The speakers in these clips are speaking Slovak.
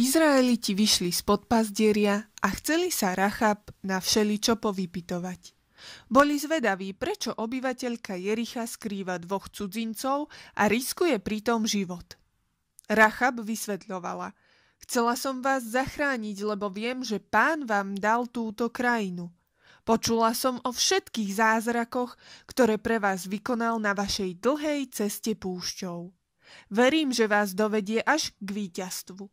Izraeliti vyšli z podpazdieria a chceli sa Rachab na všeličo povypitovať. Boli zvedaví, prečo obyvateľka Jericha skrýva dvoch cudzincov a riskuje pritom život. Rachab vysvetľovala. Chcela som vás zachrániť, lebo viem, že pán vám dal túto krajinu. Počula som o všetkých zázrakoch, ktoré pre vás vykonal na vašej dlhej ceste púšťou. Verím, že vás dovedie až k víťazstvu.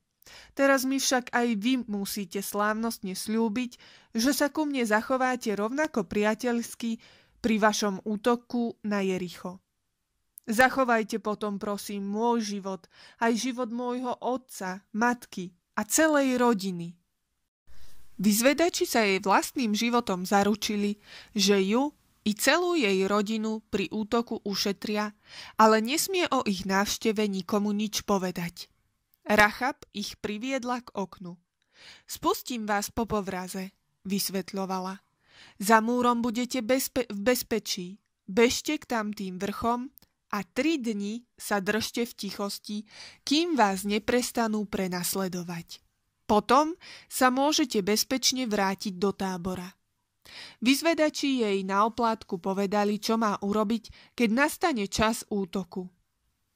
Teraz mi však aj vy musíte slávnostne slúbiť, že sa ku mne zachováte rovnako priateľsky pri vašom útoku na Jericho. Zachovajte potom, prosím, môj život, aj život môjho otca, matky a celej rodiny. Vyzvedači sa jej vlastným životom zaručili, že ju i celú jej rodinu pri útoku ušetria, ale nesmie o ich návšteve nikomu nič povedať. Rachab ich priviedla k oknu. Spustím vás po povraze, vysvetľovala. Za múrom budete bezpe- v bezpečí. Bežte k tamtým vrchom a tri dni sa držte v tichosti, kým vás neprestanú prenasledovať. Potom sa môžete bezpečne vrátiť do tábora. Vyzvedači jej na oplátku povedali, čo má urobiť, keď nastane čas útoku.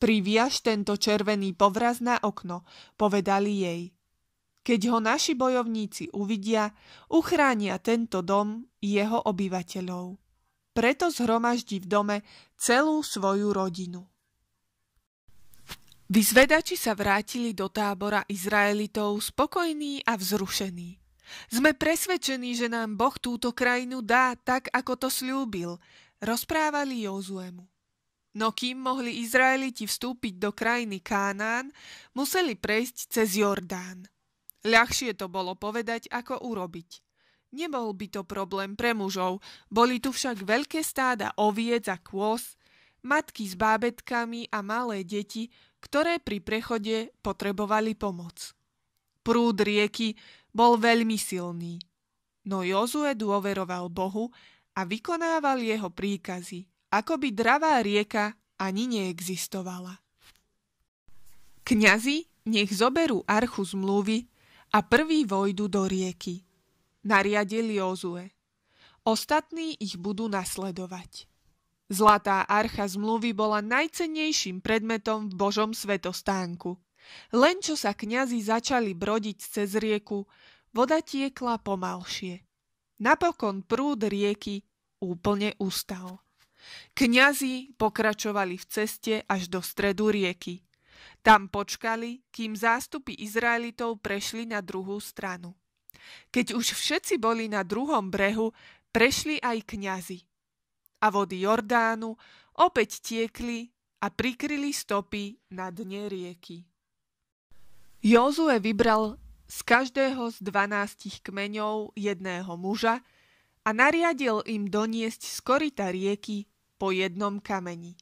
Priviaž tento červený povraz na okno, povedali jej. Keď ho naši bojovníci uvidia, uchránia tento dom jeho obyvateľov. Preto zhromaždí v dome celú svoju rodinu. Vyzvedači sa vrátili do tábora Izraelitov spokojní a vzrušení. Sme presvedčení, že nám Boh túto krajinu dá tak, ako to slúbil, rozprávali Jozuemu. No kým mohli Izraeliti vstúpiť do krajiny Kánán, museli prejsť cez Jordán. Ľahšie to bolo povedať, ako urobiť. Nebol by to problém pre mužov, boli tu však veľké stáda oviec a kôz, matky s bábetkami a malé deti, ktoré pri prechode potrebovali pomoc. Prúd rieky bol veľmi silný, no Jozue dôveroval Bohu a vykonával jeho príkazy – ako by dravá rieka ani neexistovala. Kňazi nech zoberú archu zmluvy a prví vojdu do rieky. Nariadil Jozue. Ostatní ich budú nasledovať. Zlatá archa zmluvy bola najcennejším predmetom v Božom svetostánku. Len čo sa kňazi začali brodiť cez rieku, voda tiekla pomalšie. Napokon prúd rieky úplne ustal. Kňazi pokračovali v ceste až do stredu rieky. Tam počkali, kým zástupy Izraelitov prešli na druhú stranu. Keď už všetci boli na druhom brehu, prešli aj kňazi. A vody Jordánu opäť tiekli a prikryli stopy na dne rieky. Jozue vybral z každého z dvanástich kmeňov jedného muža a nariadil im doniesť z korita rieky po jednom kameni.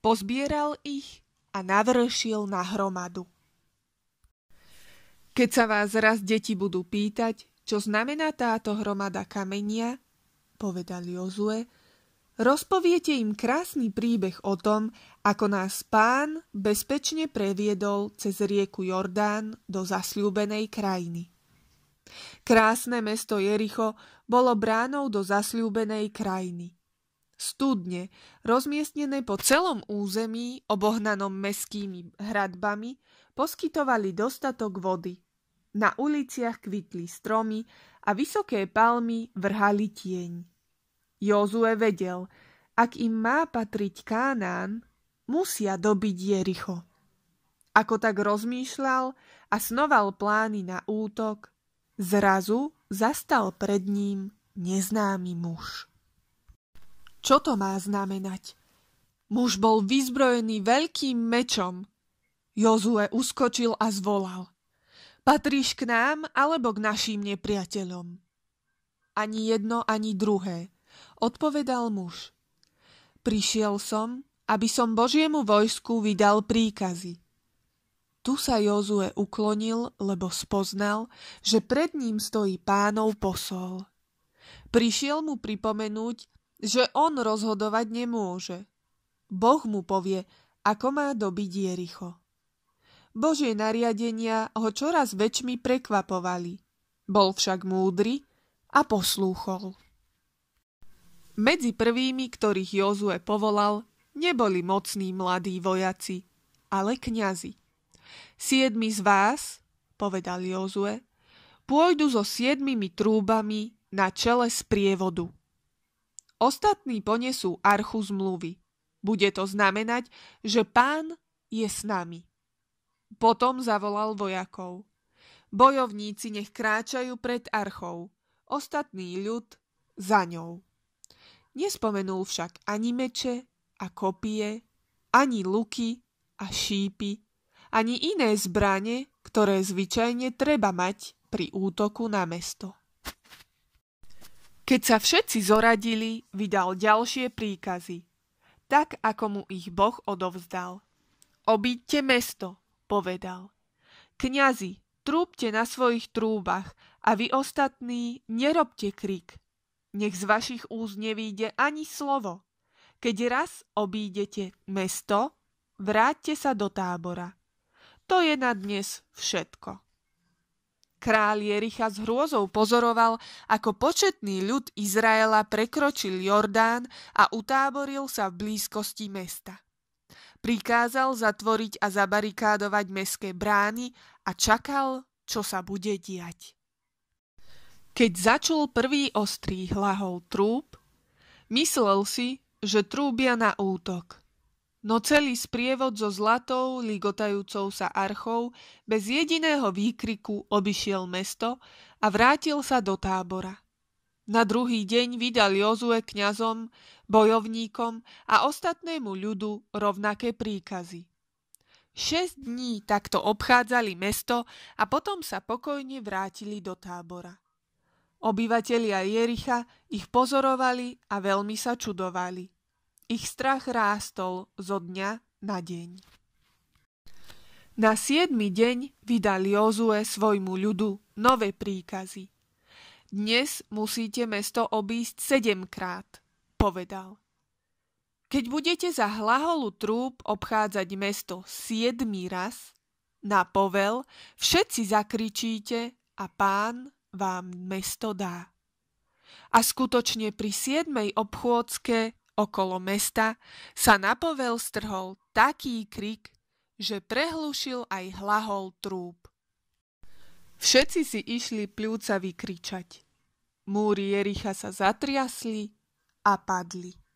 Pozbieral ich a navršil na hromadu. Keď sa vás raz deti budú pýtať, čo znamená táto hromada kamenia, povedal Jozue, rozpoviete im krásny príbeh o tom, ako nás pán bezpečne previedol cez rieku Jordán do zasľúbenej krajiny. Krásne mesto Jericho bolo bránou do zasľúbenej krajiny studne, rozmiestnené po celom území, obohnanom meskými hradbami, poskytovali dostatok vody. Na uliciach kvitli stromy a vysoké palmy vrhali tieň. Jozue vedel, ak im má patriť Kánán, musia dobiť Jericho. Ako tak rozmýšľal a snoval plány na útok, zrazu zastal pred ním neznámy muž. Čo to má znamenať? Muž bol vyzbrojený veľkým mečom. Jozue uskočil a zvolal. Patríš k nám alebo k našim nepriateľom? Ani jedno, ani druhé, odpovedal muž. Prišiel som, aby som Božiemu vojsku vydal príkazy. Tu sa Jozue uklonil, lebo spoznal, že pred ním stojí pánov posol. Prišiel mu pripomenúť, že on rozhodovať nemôže. Boh mu povie, ako má dobiť Jericho. Božie nariadenia ho čoraz väčšmi prekvapovali. Bol však múdry a poslúchol. Medzi prvými, ktorých Jozue povolal, neboli mocní mladí vojaci, ale kňazi. Siedmi z vás, povedal Jozue, pôjdu so siedmimi trúbami na čele sprievodu. prievodu. Ostatní ponesú archu zmluvy. Bude to znamenať, že pán je s nami. Potom zavolal vojakov. Bojovníci nech kráčajú pred archou, ostatný ľud za ňou. Nespomenul však ani meče a kopie, ani luky a šípy, ani iné zbranie, ktoré zvyčajne treba mať pri útoku na mesto. Keď sa všetci zoradili, vydal ďalšie príkazy, tak ako mu ich Boh odovzdal. Obíďte mesto, povedal. Kňazi, trúbte na svojich trúbach a vy ostatní nerobte krik. Nech z vašich úz nevíde ani slovo. Keď raz obídete mesto, vráťte sa do tábora. To je na dnes všetko. Král Jericha s hrôzou pozoroval, ako početný ľud Izraela prekročil Jordán a utáboril sa v blízkosti mesta. Prikázal zatvoriť a zabarikádovať meské brány a čakal, čo sa bude diať. Keď začul prvý ostrý hlahol trúb, myslel si, že trúbia na útok – No celý sprievod so zlatou, ligotajúcou sa archou bez jediného výkriku obišiel mesto a vrátil sa do tábora. Na druhý deň vydal Jozue kňazom, bojovníkom a ostatnému ľudu rovnaké príkazy. Šesť dní takto obchádzali mesto a potom sa pokojne vrátili do tábora. Obyvatelia Jericha ich pozorovali a veľmi sa čudovali – ich strach rástol zo dňa na deň. Na siedmy deň vydal Jozue svojmu ľudu nové príkazy. Dnes musíte mesto obísť sedemkrát, povedal. Keď budete za hlaholu trúb obchádzať mesto siedmy raz, na povel všetci zakričíte a pán vám mesto dá. A skutočne pri siedmej obchôdzke Okolo mesta sa na povel strhol taký krik, že prehlušil aj hlahol trúb. Všetci si išli pľúca vykričať. Múry Jericha sa zatriasli a padli.